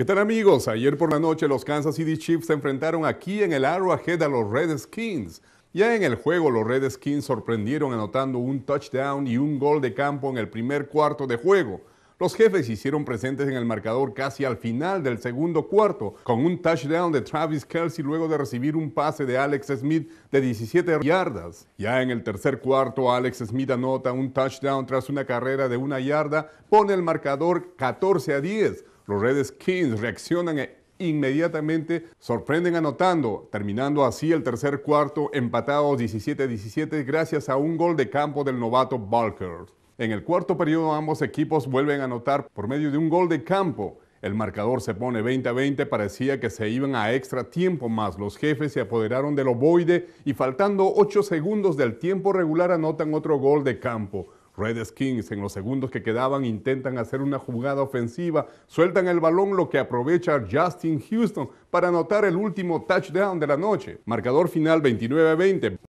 ¿Qué tal amigos? Ayer por la noche los Kansas City Chiefs se enfrentaron aquí en el Arrowhead a los Redskins. Ya en el juego los Redskins sorprendieron anotando un touchdown y un gol de campo en el primer cuarto de juego. Los jefes hicieron presentes en el marcador casi al final del segundo cuarto, con un touchdown de Travis Kelsey luego de recibir un pase de Alex Smith de 17 yardas. Ya en el tercer cuarto, Alex Smith anota un touchdown tras una carrera de una yarda, pone el marcador 14 a 10. Los Redskins reaccionan e inmediatamente sorprenden anotando, terminando así el tercer cuarto empatados 17-17 gracias a un gol de campo del novato walker En el cuarto periodo ambos equipos vuelven a anotar por medio de un gol de campo. El marcador se pone 20-20, parecía que se iban a extra tiempo más. Los jefes se apoderaron del ovoide y faltando 8 segundos del tiempo regular anotan otro gol de campo. Redskins Skins en los segundos que quedaban intentan hacer una jugada ofensiva, sueltan el balón lo que aprovecha Justin Houston para anotar el último touchdown de la noche. Marcador final 29-20.